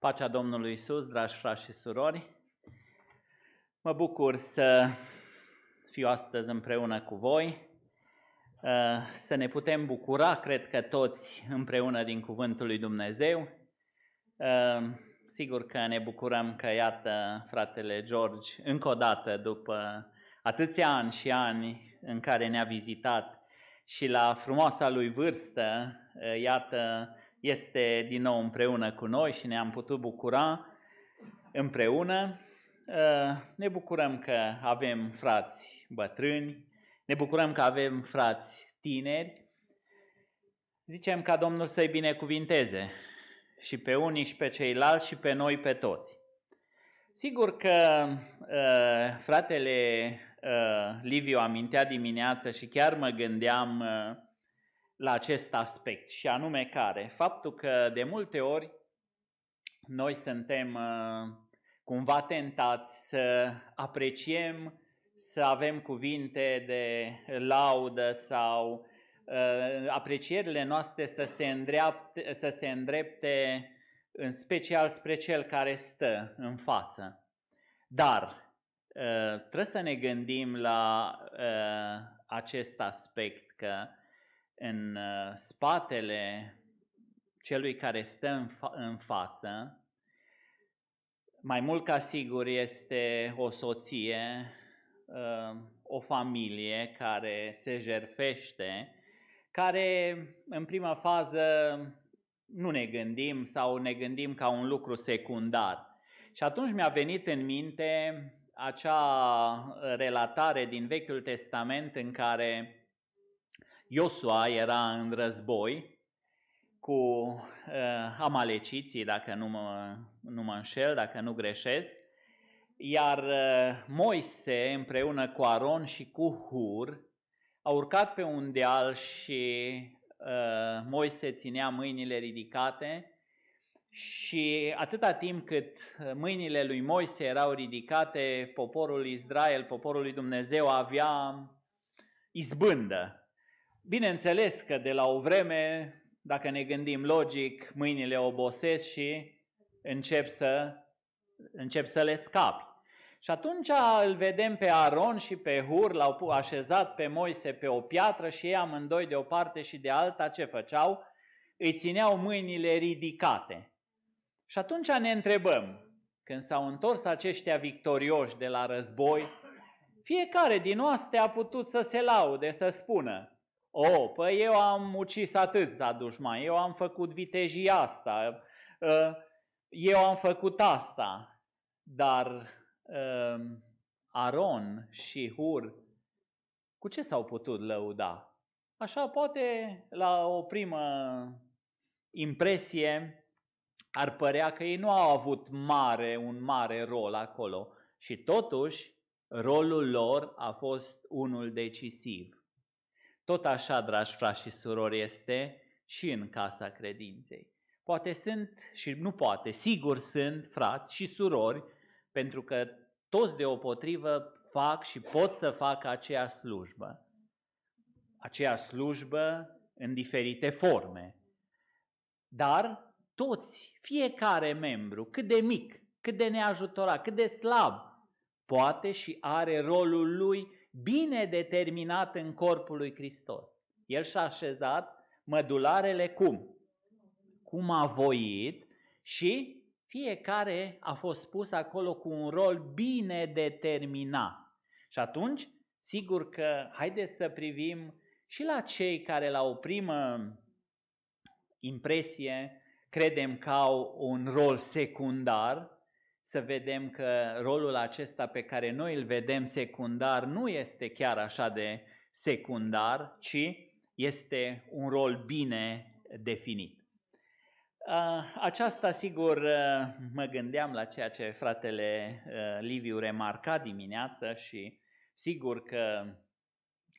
Pacea Domnului Isus, dragi frați și surori, mă bucur să fiu astăzi împreună cu voi, uh, să ne putem bucura, cred că toți împreună din Cuvântul lui Dumnezeu. Uh, sigur că ne bucurăm că, iată, fratele George, încă o dată, după atâția ani și ani în care ne-a vizitat și la frumoasa lui vârstă, uh, iată, este din nou împreună cu noi și ne-am putut bucura împreună. Uh, ne bucurăm că avem frați bătrâni, ne bucurăm că avem frați tineri. Zicem ca Domnul să-i binecuvinteze și pe unii și pe ceilalți și pe noi pe toți. Sigur că uh, fratele uh, Liviu amintea dimineață și chiar mă gândeam uh, la acest aspect și anume care? Faptul că de multe ori noi suntem uh, cumva tentați să apreciem, să avem cuvinte de laudă sau uh, aprecierile noastre să se, îndreapte, să se îndrepte în special spre cel care stă în față. Dar uh, trebuie să ne gândim la acest aspect că în uh, spatele celui care stă în, fa- în față, mai mult ca sigur este o soție, uh, o familie care se jerfește, care în prima fază nu ne gândim sau ne gândim ca un lucru secundar. Și atunci mi-a venit în minte acea relatare din Vechiul Testament în care Iosua era în război cu uh, amaleciții, dacă nu mă, nu mă înșel, dacă nu greșesc, iar uh, Moise împreună cu Aron și cu Hur a urcat pe un deal și uh, Moise ținea mâinile ridicate și atâta timp cât mâinile lui Moise erau ridicate, poporul Israel, poporul lui Dumnezeu avea izbândă, Bineînțeles că de la o vreme, dacă ne gândim logic, mâinile obosesc și încep să, încep să le scapi. Și atunci îl vedem pe Aron și pe Hur, l-au așezat pe Moise pe o piatră și ei amândoi de o parte și de alta ce făceau? Îi țineau mâinile ridicate. Și atunci ne întrebăm, când s-au întors aceștia victorioși de la război, fiecare din oaste a putut să se laude, să spună, oh, păi eu am ucis atâția dușmani, eu am făcut vitejii asta, ă, eu am făcut asta. Dar ă, Aron și Hur, cu ce s-au putut lăuda? Așa, poate la o primă impresie ar părea că ei nu au avut mare, un mare rol acolo și totuși rolul lor a fost unul decisiv. Tot așa, dragi frați și surori, este și în casa credinței. Poate sunt și nu poate, sigur sunt frați și surori, pentru că toți deopotrivă fac și pot să facă aceeași slujbă. Aceeași slujbă în diferite forme. Dar toți, fiecare membru, cât de mic, cât de neajutorat, cât de slab, poate și are rolul lui bine determinat în corpul lui Hristos. El și-a așezat mădularele cum? Cum a voit și fiecare a fost pus acolo cu un rol bine determinat. Și atunci, sigur că haideți să privim și la cei care la o primă impresie credem că au un rol secundar, să vedem că rolul acesta pe care noi îl vedem secundar nu este chiar așa de secundar, ci este un rol bine definit. Aceasta, sigur, mă gândeam la ceea ce fratele Liviu remarca dimineață și sigur că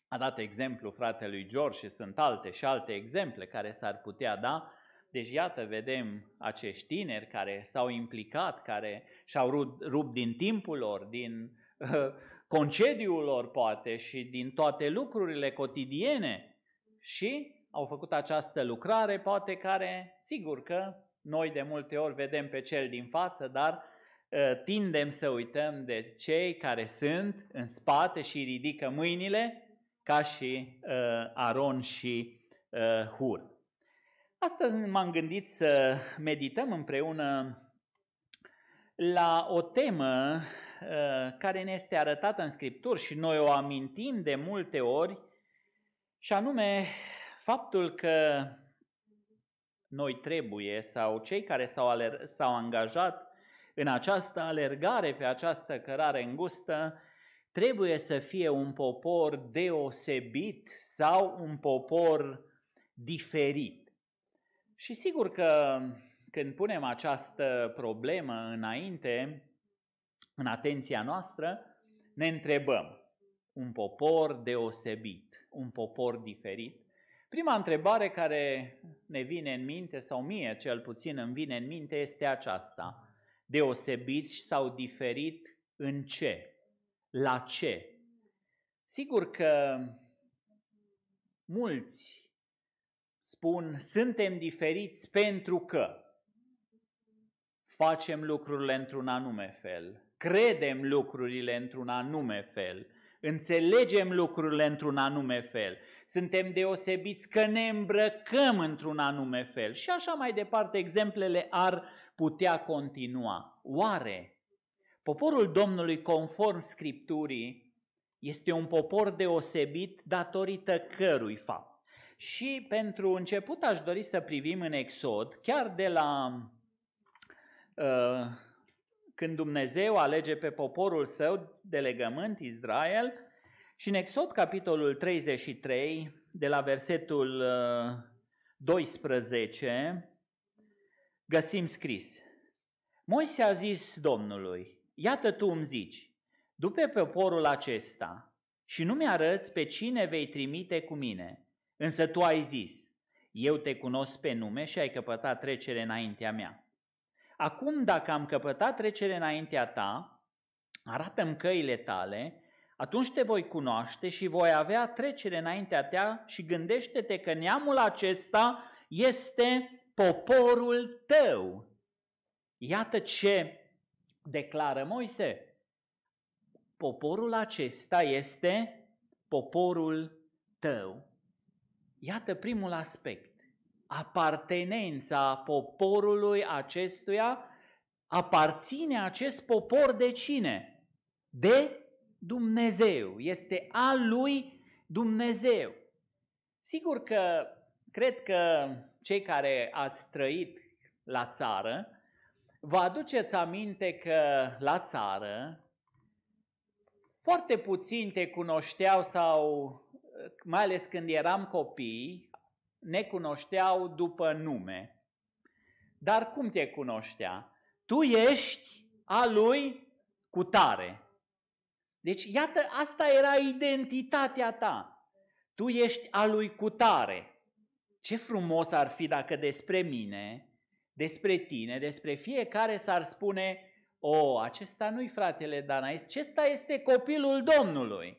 a dat exemplu fratelui George și sunt alte și alte exemple care s-ar putea da, deci iată, vedem acești tineri care s-au implicat, care și-au rupt din timpul lor, din uh, concediul lor poate și din toate lucrurile cotidiene și au făcut această lucrare, poate care, sigur că noi de multe ori vedem pe cel din față, dar uh, tindem să uităm de cei care sunt în spate și ridică mâinile ca și uh, Aron și Hur. Astăzi m-am gândit să medităm împreună la o temă uh, care ne este arătată în Scripturi și noi o amintim de multe ori, și anume faptul că noi trebuie sau cei care s-au, aler- s-au angajat în această alergare pe această cărare îngustă trebuie să fie un popor deosebit sau un popor diferit. Și sigur că când punem această problemă înainte, în atenția noastră, ne întrebăm, un popor deosebit, un popor diferit. Prima întrebare care ne vine în minte, sau mie cel puțin îmi vine în minte, este aceasta. deosebit sau diferit în ce? La ce? Sigur că mulți spun suntem diferiți pentru că facem lucrurile într-un anume fel, credem lucrurile într-un anume fel, înțelegem lucrurile într-un anume fel, suntem deosebiți că ne îmbrăcăm într-un anume fel și așa mai departe, exemplele ar putea continua. Oare poporul Domnului conform Scripturii este un popor deosebit datorită cărui fapt? Și pentru început aș dori să privim în Exod, chiar de la uh, când Dumnezeu alege pe poporul său de legământ, Israel, și în Exod, capitolul 33, de la versetul 12, uh, găsim scris. Moise a zis Domnului, iată tu îmi zici, după poporul acesta și nu mi-arăți pe cine vei trimite cu mine – Însă tu ai zis, eu te cunosc pe nume și ai căpătat trecere înaintea mea. Acum, dacă am căpătat trecere înaintea ta, arată-mi căile tale, atunci te voi cunoaște și voi avea trecere înaintea ta și gândește-te că neamul acesta este poporul tău. Iată ce declară Moise. Poporul acesta este poporul tău. Iată primul aspect, apartenența poporului acestuia, aparține acest popor de cine? De Dumnezeu, este al lui Dumnezeu. Sigur că cred că cei care ați trăit la țară, vă aduceți aminte că la țară foarte puțini te cunoșteau sau mai ales când eram copii, ne cunoșteau după nume. Dar cum te cunoștea? Tu ești a lui cu tare. Deci, iată, asta era identitatea ta. Tu ești a lui cu tare. Ce frumos ar fi dacă despre mine, despre tine, despre fiecare s-ar spune, o, acesta nu-i fratele Dana, acesta este copilul Domnului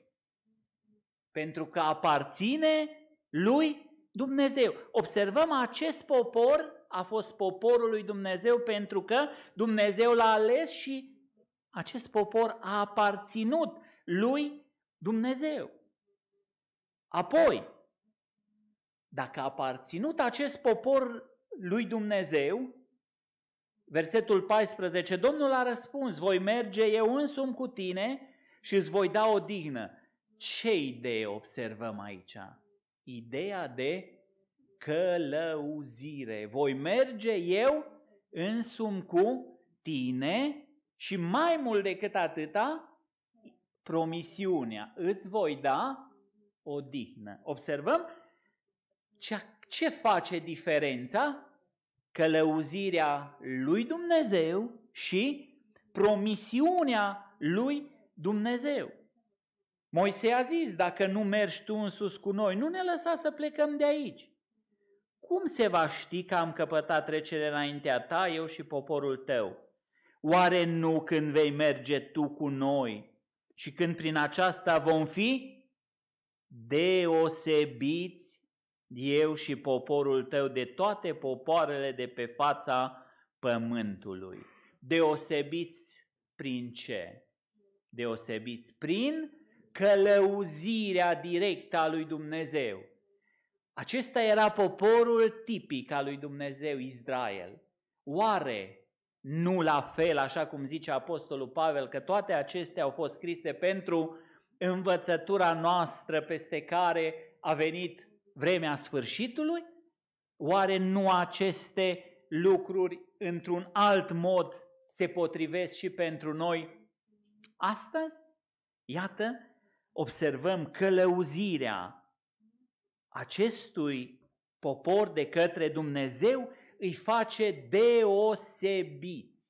pentru că aparține lui Dumnezeu. Observăm, acest popor a fost poporul lui Dumnezeu pentru că Dumnezeu l-a ales și acest popor a aparținut lui Dumnezeu. Apoi, dacă a aparținut acest popor lui Dumnezeu, versetul 14, Domnul a răspuns, voi merge eu însumi cu tine și îți voi da o dignă ce idee observăm aici? Ideea de călăuzire. Voi merge eu însum cu tine și mai mult decât atâta, promisiunea, îți voi da o dihnă. Observăm ce, ce face diferența călăuzirea lui Dumnezeu și promisiunea lui Dumnezeu. Moise a zis, dacă nu mergi tu în sus cu noi, nu ne lăsa să plecăm de aici. Cum se va ști că am căpătat trecere înaintea ta, eu și poporul tău? Oare nu când vei merge tu cu noi și când prin aceasta vom fi deosebiți eu și poporul tău de toate popoarele de pe fața pământului. Deosebiți prin ce? Deosebiți prin călăuzirea directă a lui Dumnezeu. Acesta era poporul tipic al lui Dumnezeu, Israel. Oare nu la fel, așa cum zice Apostolul Pavel, că toate acestea au fost scrise pentru învățătura noastră peste care a venit vremea sfârșitului? Oare nu aceste lucruri într-un alt mod se potrivesc și pentru noi astăzi? Iată, observăm călăuzirea acestui popor de către Dumnezeu îi face deosebit.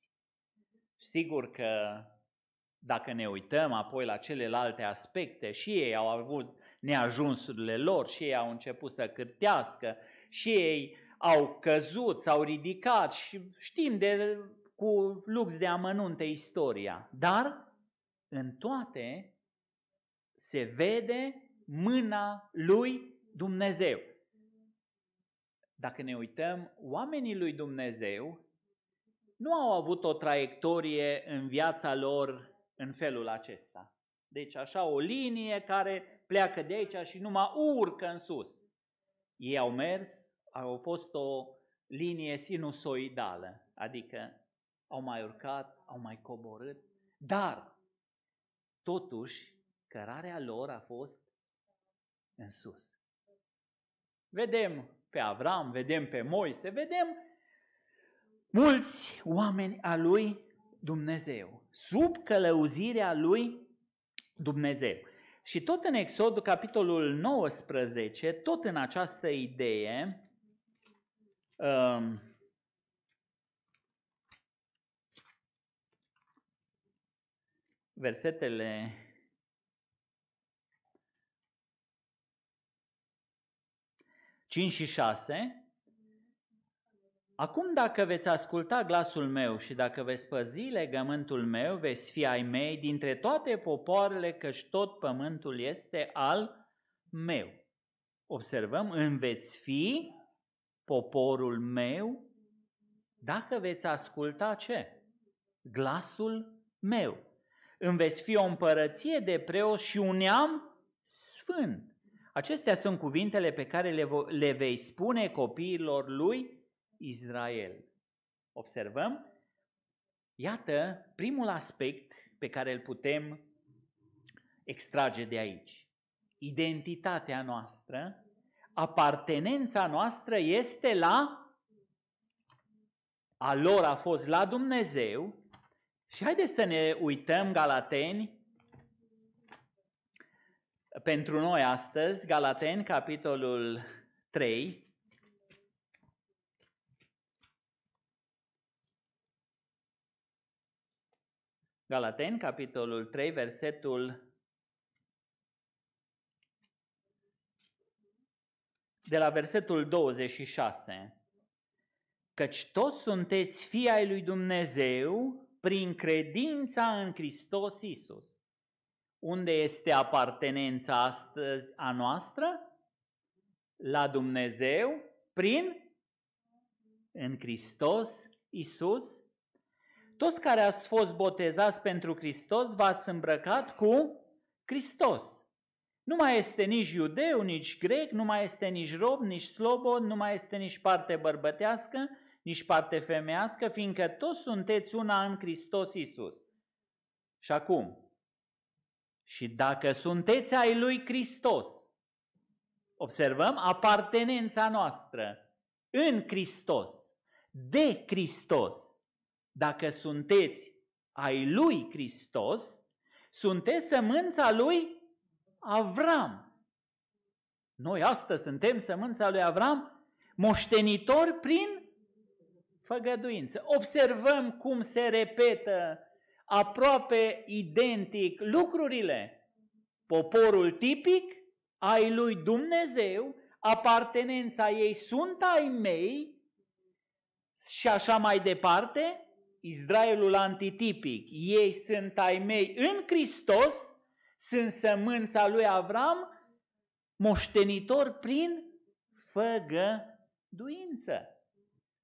Sigur că dacă ne uităm apoi la celelalte aspecte, și ei au avut neajunsurile lor, și ei au început să cârtească, și ei au căzut, s-au ridicat și știm de, cu lux de amănunte istoria. Dar în toate se vede mâna lui Dumnezeu. Dacă ne uităm, oamenii lui Dumnezeu nu au avut o traiectorie în viața lor în felul acesta. Deci așa o linie care pleacă de aici și numai urcă în sus. Ei au mers, au fost o linie sinusoidală, adică au mai urcat, au mai coborât, dar totuși cărarea lor a fost în sus. Vedem pe Avram, vedem pe Moise, vedem mulți oameni a lui Dumnezeu, sub călăuzirea lui Dumnezeu. Și tot în Exodul, capitolul 19, tot în această idee, um, versetele 5 și 6. Acum dacă veți asculta glasul meu și dacă veți păzi legământul meu, veți fi ai mei dintre toate popoarele, căci tot pământul este al meu. Observăm, în veți fi poporul meu dacă veți asculta ce? Glasul meu. În veți fi o împărăție de preoți și un neam sfânt. Acestea sunt cuvintele pe care le, vo- le vei spune copiilor lui Israel. Observăm? Iată primul aspect pe care îl putem extrage de aici. Identitatea noastră, apartenența noastră este la a lor a fost la Dumnezeu și haideți să ne uităm Galateni pentru noi astăzi, Galaten, capitolul 3. Galaten, capitolul 3, versetul de la versetul 26. Căci toți sunteți fii ai lui Dumnezeu prin credința în Hristos Isus. Unde este apartenența astăzi a noastră? La Dumnezeu prin în Hristos Isus. Toți care ați fost botezați pentru Hristos v-ați îmbrăcat cu Hristos. Nu mai este nici iudeu, nici grec, nu mai este nici rob, nici slobod, nu mai este nici parte bărbătească, nici parte femească, fiindcă toți sunteți una în Hristos Isus. Și acum, și dacă sunteți ai lui Hristos, observăm apartenența noastră în Hristos, de Hristos. Dacă sunteți ai lui Hristos, sunteți sămânța lui Avram. Noi astăzi suntem sămânța lui Avram, moștenitor prin făgăduință. Observăm cum se repetă aproape identic lucrurile. Poporul tipic ai lui Dumnezeu, apartenența ei sunt ai mei și așa mai departe, Israelul antitipic, ei sunt ai mei în Hristos, sunt sămânța lui Avram, moștenitor prin făgăduință.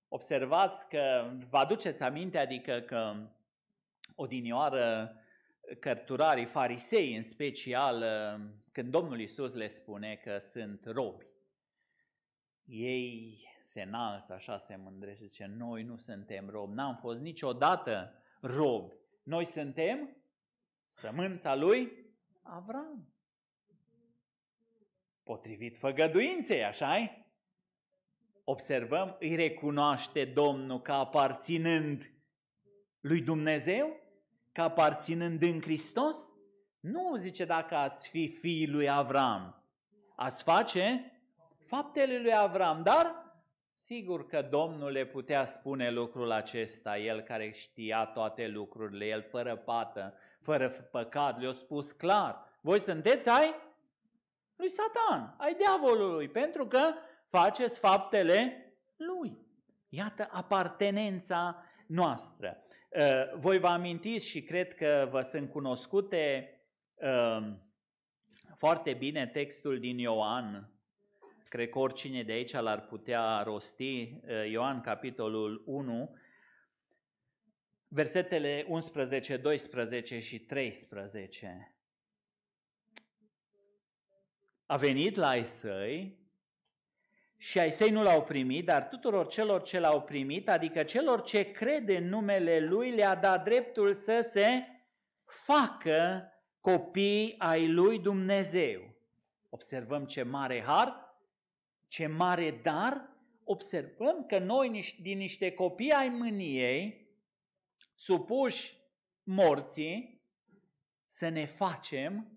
Observați că, vă aduceți aminte, adică că odinioară cărturarii farisei în special, când Domnul Isus le spune că sunt robi. Ei se înalță, așa se mândrește, zice, noi nu suntem robi, n-am fost niciodată robi. Noi suntem sămânța lui Avram. Potrivit făgăduinței, așa -i? Observăm, îi recunoaște Domnul ca aparținând lui Dumnezeu ca aparținând în Hristos? Nu, zice, dacă ați fi fiul lui Avram, ați face faptele lui Avram, dar sigur că Domnul le putea spune lucrul acesta, el care știa toate lucrurile, el fără pată, fără păcat, le-a spus clar, voi sunteți ai lui Satan, ai diavolului, pentru că faceți faptele lui. Iată apartenența noastră. Uh, voi vă amintiți și cred că vă sunt cunoscute um, foarte bine textul din Ioan. Cred că oricine de aici l-ar putea rosti. Uh, Ioan, capitolul 1, versetele 11, 12 și 13. A venit la ei săi și ai săi nu l-au primit, dar tuturor celor ce l-au primit, adică celor ce crede în numele Lui, le-a dat dreptul să se facă copii ai Lui Dumnezeu. Observăm ce mare har, ce mare dar, observăm că noi din niște copii ai mâniei, supuși morții, să ne facem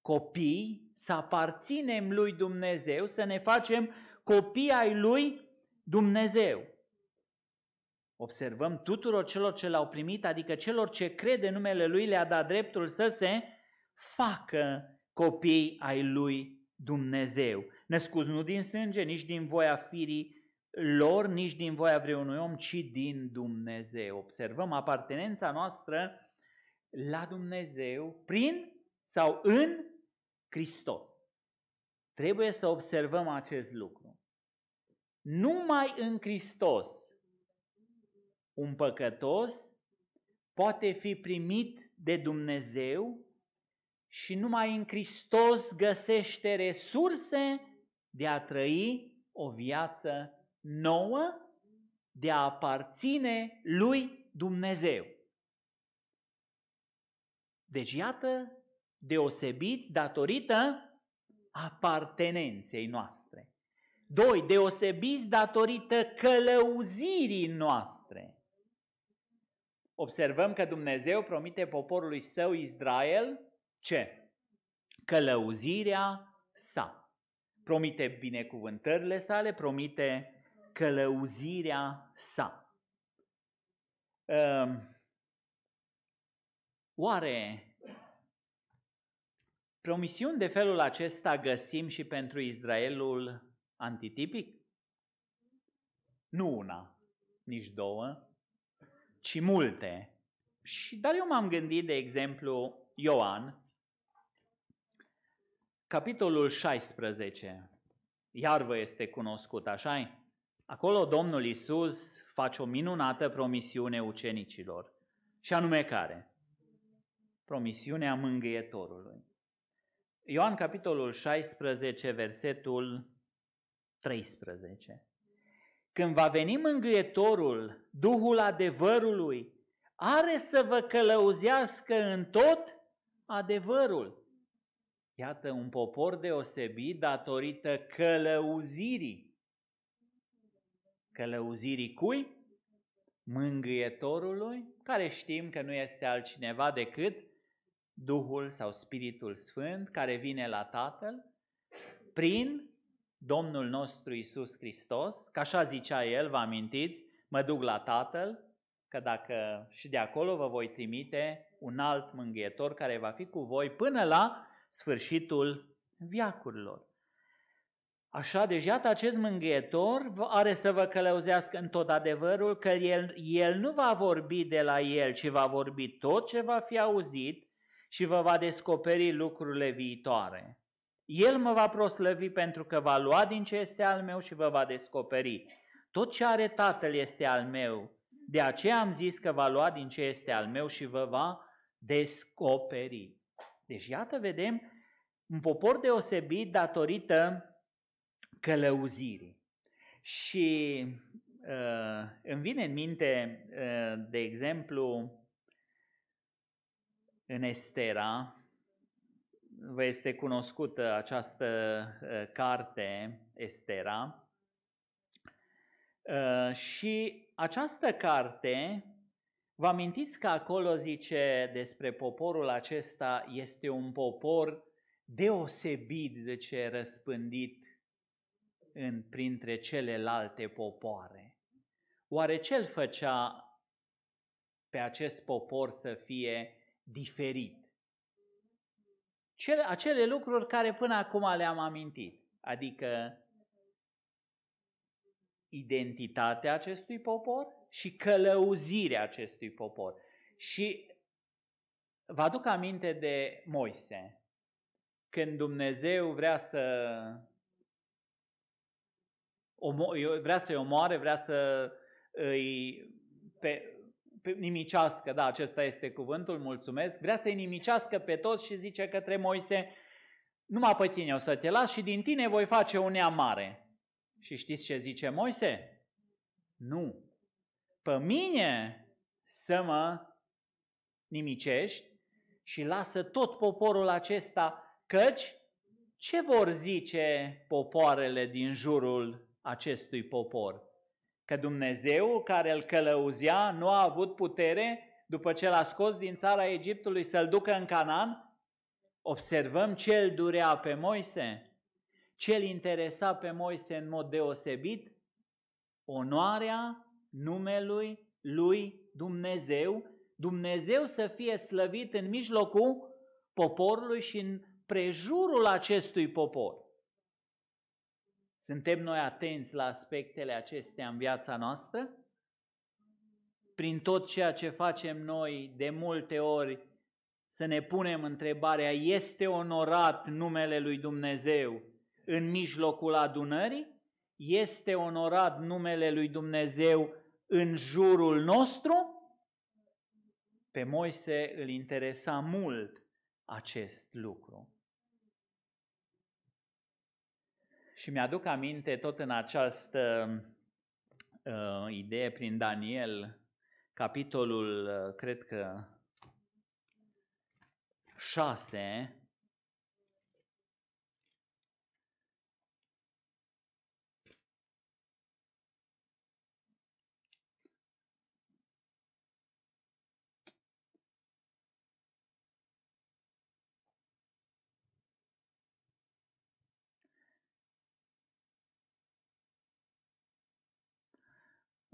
copii să aparținem lui Dumnezeu, să ne facem copii ai lui Dumnezeu. Observăm tuturor celor ce l-au primit, adică celor ce crede numele lui, le-a dat dreptul să se facă copii ai lui Dumnezeu. Născuți nu din sânge, nici din voia firii lor, nici din voia vreunui om, ci din Dumnezeu. Observăm apartenența noastră la Dumnezeu prin sau în Hristos. Trebuie să observăm acest lucru. Numai în Hristos un păcătos poate fi primit de Dumnezeu și numai în Hristos găsește resurse de a trăi o viață nouă, de a aparține lui Dumnezeu. Deci iată deosebiți datorită apartenenței noastre. Doi, Deosebiți datorită călăuzirii noastre. Observăm că Dumnezeu promite poporului său Israel ce? Călăuzirea sa. Promite binecuvântările sale, promite călăuzirea sa. Ehm, oare Promisiuni de felul acesta găsim și pentru Israelul antitipic? Nu una, nici două, ci multe. Și dar eu m-am gândit, de exemplu, Ioan, capitolul 16. Iar vă este cunoscut, așa Acolo Domnul Isus face o minunată promisiune ucenicilor. Și anume care? Promisiunea mângâietorului. Ioan capitolul 16, versetul 13. Când va veni mângâietorul, Duhul adevărului, are să vă călăuzească în tot adevărul. Iată, un popor deosebit datorită călăuzirii. Călăuzirii cui? Mângâietorului, care știm că nu este altcineva decât Duhul sau Spiritul Sfânt care vine la Tatăl prin Domnul nostru Isus Hristos, că așa zicea El, vă amintiți, mă duc la Tatăl, că dacă și de acolo vă voi trimite un alt mânghietor care va fi cu voi până la sfârșitul viacurilor. Așa, deci iată acest mânghietor are să vă călăuzească în tot adevărul că el, el nu va vorbi de la el, ci va vorbi tot ce va fi auzit și vă va descoperi lucrurile viitoare. El mă va proslăvi pentru că va lua din ce este al meu și vă va descoperi. Tot ce are Tatăl este al meu. De aceea am zis că va lua din ce este al meu și vă va descoperi. Deci iată, vedem un popor deosebit datorită călăuzirii. Și uh, îmi vine în minte, uh, de exemplu, în Estera, vă este cunoscută această uh, carte, Estera. Uh, și această carte, vă amintiți că acolo zice despre poporul acesta, este un popor deosebit, zice, răspândit în, printre celelalte popoare. Oare ce îl făcea pe acest popor să fie diferit. Cele, acele lucruri care până acum le-am amintit, adică identitatea acestui popor și călăuzirea acestui popor. Și vă aduc aminte de Moise, când Dumnezeu vrea să vrea să-i omoare, vrea să îi pe, nimicească, da, acesta este cuvântul, mulțumesc, vrea să-i nimicească pe toți și zice către Moise, numai pe tine o să te las și din tine voi face un neam mare. Și știți ce zice Moise? Nu. Pe mine să mă nimicești și lasă tot poporul acesta, căci ce vor zice popoarele din jurul acestui popor? Că Dumnezeu care îl călăuzea nu a avut putere după ce l-a scos din țara Egiptului să-l ducă în Canaan? Observăm ce îl durea pe Moise, ce îl interesa pe Moise în mod deosebit? Onoarea numelui lui Dumnezeu, Dumnezeu să fie slăvit în mijlocul poporului și în prejurul acestui popor. Suntem noi atenți la aspectele acestea în viața noastră? Prin tot ceea ce facem noi, de multe ori, să ne punem întrebarea, este onorat numele lui Dumnezeu în mijlocul adunării? Este onorat numele lui Dumnezeu în jurul nostru? Pe Moise îl interesa mult acest lucru. Și mi-aduc aminte tot în această uh, idee prin Daniel, capitolul, uh, cred că, 6,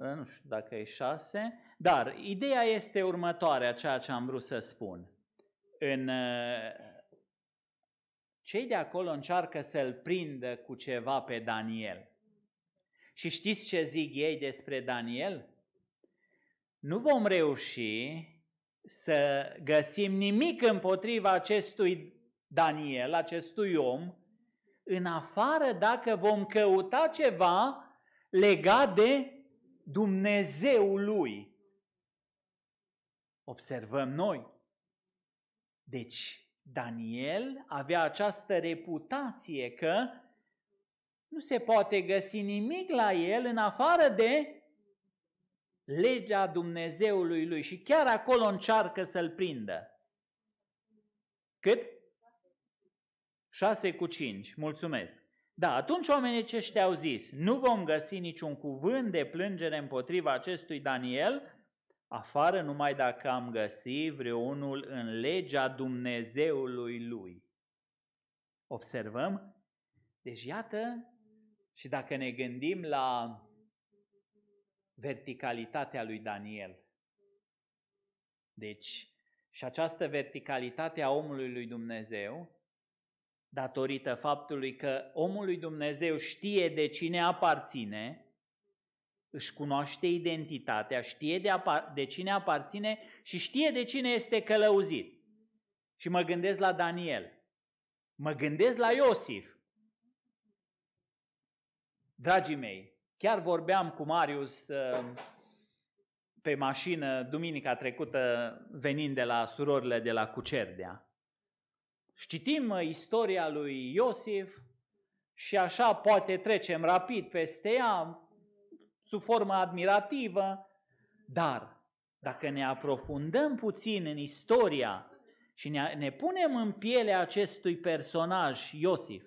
Ă, nu știu dacă e 6, dar ideea este următoarea, ceea ce am vrut să spun. În, ă, cei de acolo încearcă să-l prindă cu ceva pe Daniel. Și știți ce zic ei despre Daniel? Nu vom reuși să găsim nimic împotriva acestui Daniel, acestui om, în afară dacă vom căuta ceva legat de Dumnezeul lui, Observăm noi. Deci, Daniel avea această reputație că nu se poate găsi nimic la el în afară de legea Dumnezeului lui și chiar acolo încearcă să-l prindă. Cât? 6 cu 5. Mulțumesc. Da, atunci oamenii ce au zis, nu vom găsi niciun cuvânt de plângere împotriva acestui Daniel, afară numai dacă am găsit vreunul în legea Dumnezeului lui. Observăm? Deci iată, și dacă ne gândim la verticalitatea lui Daniel. Deci, și această verticalitate a omului lui Dumnezeu, datorită faptului că omul lui Dumnezeu știe de cine aparține, își cunoaște identitatea, știe de, apar- de cine aparține și știe de cine este călăuzit. Și mă gândesc la Daniel, mă gândesc la Iosif. Dragii mei, chiar vorbeam cu Marius uh, pe mașină duminica trecută venind de la surorile de la Cucerdea Știm uh, istoria lui Iosif și așa poate trecem rapid peste ea, sub formă admirativă, dar dacă ne aprofundăm puțin în istoria și ne, ne punem în piele acestui personaj, Iosif,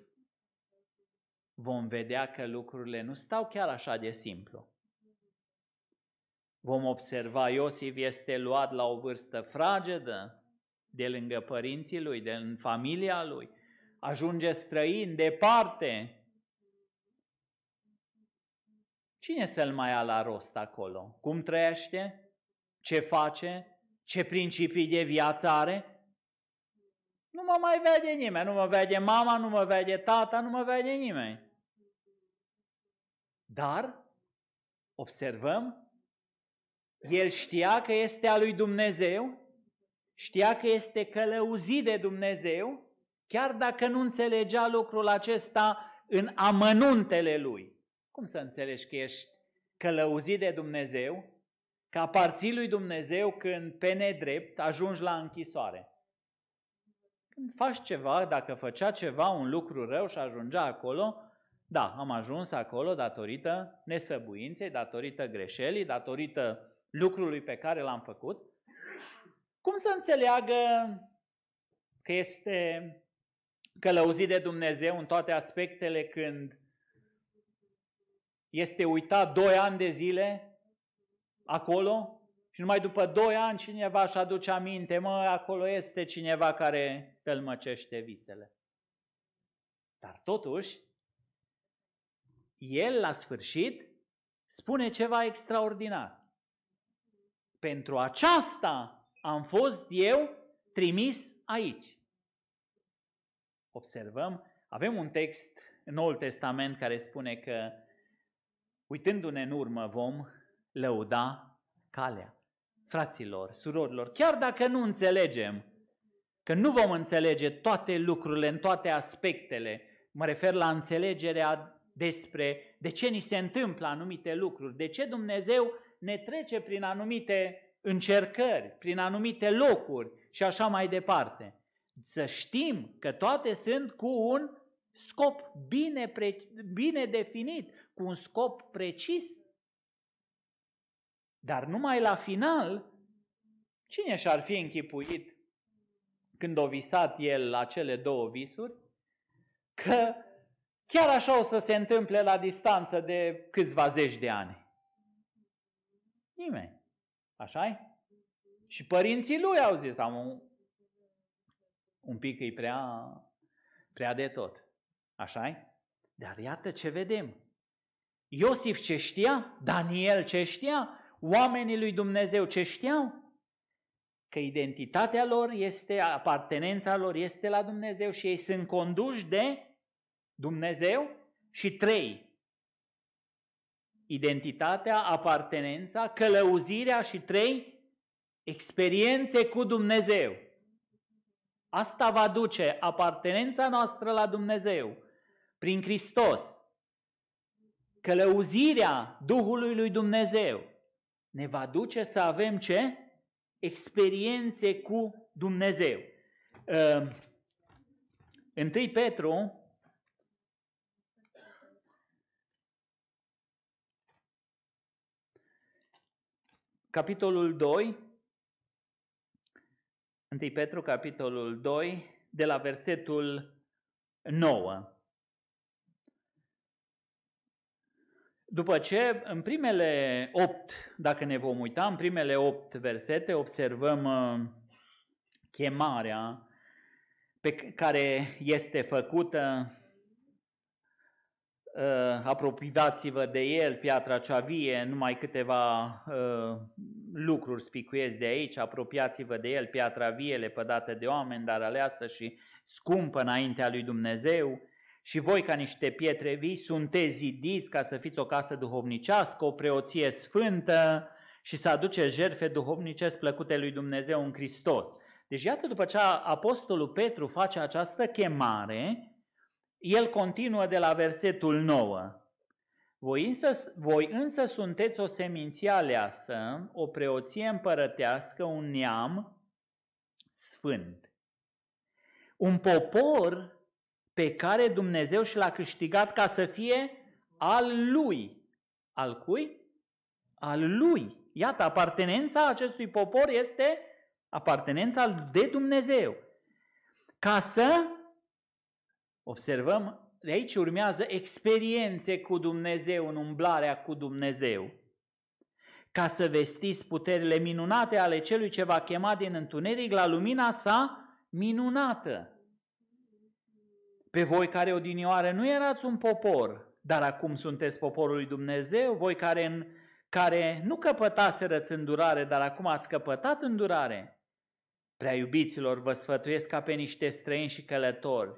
vom vedea că lucrurile nu stau chiar așa de simplu. Vom observa, Iosif este luat la o vârstă fragedă, de lângă părinții lui, de în familia lui, ajunge străin, departe. Cine să-l mai ia la rost acolo? Cum trăiește? Ce face? Ce principii de viață are? Nu mă mai vede nimeni, nu mă vede mama, nu mă vede tata, nu mă vede nimeni. Dar, observăm, el știa că este a lui Dumnezeu Știa că este călăuzit de Dumnezeu, chiar dacă nu înțelegea lucrul acesta în amănuntele lui. Cum să înțelegi că ești călăuzit de Dumnezeu, că aparții lui Dumnezeu când pe nedrept ajungi la închisoare? Când faci ceva, dacă făcea ceva, un lucru rău și ajungea acolo, da, am ajuns acolo datorită nesăbuinței, datorită greșelii, datorită lucrului pe care l-am făcut, cum să înțeleagă că este călăuzit de Dumnezeu în toate aspectele când este uitat doi ani de zile acolo și numai după doi ani cineva își aduce aminte, mă, acolo este cineva care tălmăcește visele. Dar totuși, el la sfârșit spune ceva extraordinar. Pentru aceasta am fost eu trimis aici. Observăm, avem un text în Noul Testament care spune că uitându-ne în urmă vom lăuda calea. Fraților, surorilor, chiar dacă nu înțelegem, că nu vom înțelege toate lucrurile în toate aspectele, mă refer la înțelegerea despre de ce ni se întâmplă anumite lucruri, de ce Dumnezeu ne trece prin anumite încercări, prin anumite locuri și așa mai departe. Să știm că toate sunt cu un scop bine, pre, bine definit, cu un scop precis. Dar numai la final, cine și-ar fi închipuit când a visat el la cele două visuri, că chiar așa o să se întâmple la distanță de câțiva zeci de ani? Nimeni așa -i? Și părinții lui au zis, am un, un pic e prea, prea de tot. așa -i? Dar iată ce vedem. Iosif ce știa, Daniel ce știa, oamenii lui Dumnezeu ce știau, că identitatea lor este, apartenența lor este la Dumnezeu și ei sunt conduși de Dumnezeu și trei, identitatea, apartenența, călăuzirea și trei, experiențe cu Dumnezeu. Asta va duce apartenența noastră la Dumnezeu prin Hristos. Călăuzirea Duhului lui Dumnezeu ne va duce să avem ce? Experiențe cu Dumnezeu. 1 ehm, Petru capitolul 2, 1 Petru, capitolul 2, de la versetul 9. După ce în primele opt, dacă ne vom uita, în primele opt versete observăm uh, chemarea pe care este făcută Uh, apropiați-vă de el, piatra cea vie, numai câteva uh, lucruri spicuiesc de aici, apropiați-vă de el, piatra vie, lepădată de oameni, dar aleasă și scumpă înaintea lui Dumnezeu. Și voi, ca niște pietre vii, sunteți zidiți ca să fiți o casă duhovnicească, o preoție sfântă și să aduce jertfe duhovnicești plăcute lui Dumnezeu în Hristos. Deci iată, după ce apostolul Petru face această chemare, el continuă de la versetul 9. Voi însă, voi însă sunteți o seminție aleasă, o preoție împărătească, un neam sfânt. Un popor pe care Dumnezeu și l-a câștigat ca să fie al lui. Al cui? Al lui. Iată, apartenența acestui popor este apartenența de Dumnezeu. Ca să Observăm, de aici urmează experiențe cu Dumnezeu, în umblarea cu Dumnezeu, ca să vestiți puterile minunate ale celui ce va chema din întuneric la lumina sa minunată. Pe voi care odinioară nu erați un popor, dar acum sunteți poporul lui Dumnezeu, voi care, în, care nu căpătaserăți îndurare, dar acum ați căpătat îndurare. Prea iubiților, vă sfătuiesc ca pe niște străini și călători,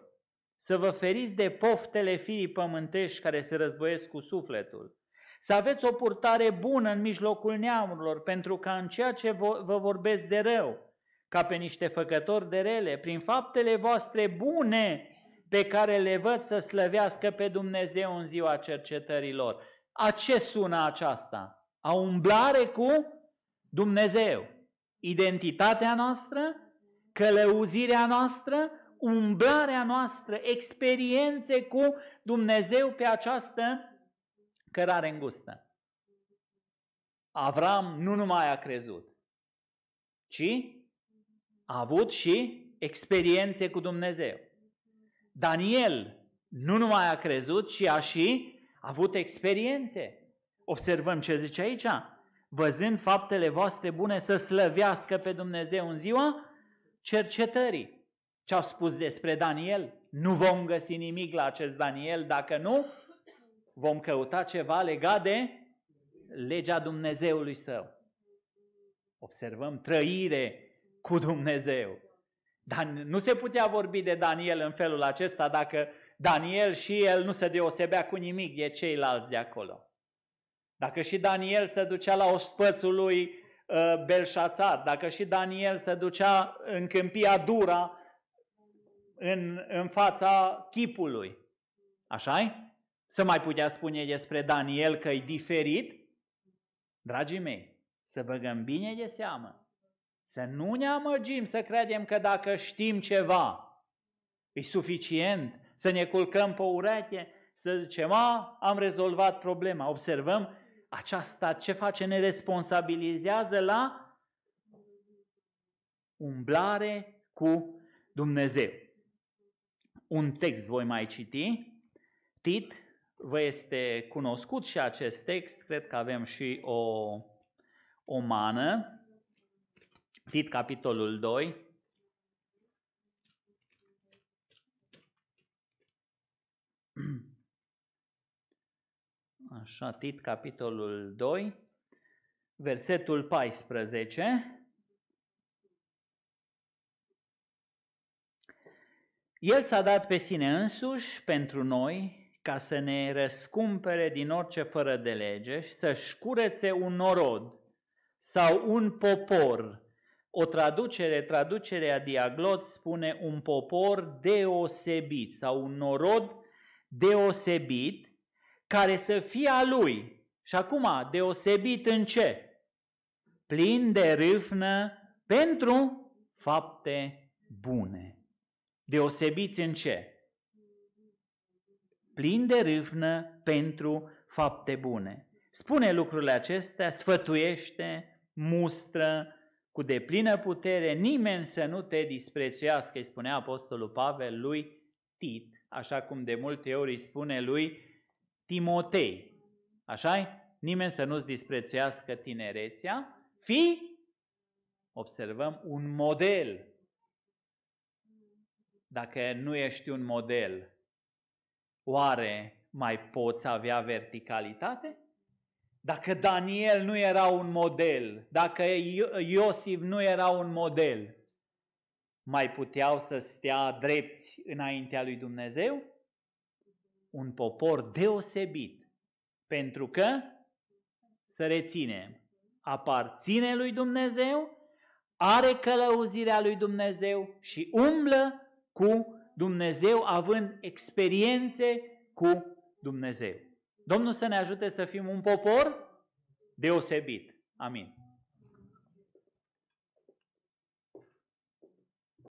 să vă feriți de poftele firii pământești care se războiesc cu sufletul, să aveți o purtare bună în mijlocul neamurilor, pentru ca în ceea ce vă vorbesc de rău, ca pe niște făcători de rele, prin faptele voastre bune pe care le văd să slăvească pe Dumnezeu în ziua cercetărilor. A ce sună aceasta? A umblare cu Dumnezeu. Identitatea noastră, călăuzirea noastră, umblarea noastră, experiențe cu Dumnezeu pe această cărare îngustă. Avram nu numai a crezut, ci a avut și experiențe cu Dumnezeu. Daniel nu numai a crezut, ci a și avut experiențe. Observăm ce zice aici. Văzând faptele voastre bune să slăvească pe Dumnezeu în ziua cercetării ce au spus despre Daniel. Nu vom găsi nimic la acest Daniel, dacă nu, vom căuta ceva legat de legea Dumnezeului său. Observăm trăire cu Dumnezeu. Dar nu se putea vorbi de Daniel în felul acesta dacă Daniel și el nu se deosebea cu nimic de ceilalți de acolo. Dacă și Daniel se ducea la ospățul lui uh, Belșațar, dacă și Daniel se ducea în câmpia Dura în, în fața chipului. așa -i? Să mai putea spune despre Daniel că e diferit? Dragii mei, să băgăm bine de seamă. Să nu ne amăgim să credem că dacă știm ceva, e suficient să ne culcăm pe ureche, să zicem, a, am rezolvat problema. Observăm, aceasta ce face? Ne responsabilizează la umblare cu Dumnezeu un text voi mai citi. Tit vă este cunoscut și acest text, cred că avem și o, o mană. Tit, capitolul 2. Așa, Tit, capitolul 2, versetul 14. El s-a dat pe sine însuși pentru noi ca să ne răscumpere din orice fără de lege și să-și curețe un norod sau un popor. O traducere, traducerea diaglot spune un popor deosebit sau un norod deosebit care să fie a lui. Și acum, deosebit în ce? Plin de râfnă pentru fapte bune. Deosebiți în ce? Plin de râvnă pentru fapte bune. Spune lucrurile acestea, sfătuiește, mustră cu deplină putere, nimeni să nu te disprețuiască, îi spunea Apostolul Pavel lui Tit, așa cum de multe ori îi spune lui Timotei. așa Nimeni să nu-ți disprețuiască tinerețea, fi, observăm, un model dacă nu ești un model, oare mai poți avea verticalitate? Dacă Daniel nu era un model, dacă Iosif nu era un model, mai puteau să stea drepți înaintea lui Dumnezeu? Un popor deosebit, pentru că, să reținem, aparține lui Dumnezeu, are călăuzirea lui Dumnezeu și umblă cu Dumnezeu, având experiențe cu Dumnezeu. Domnul să ne ajute să fim un popor deosebit. Amin.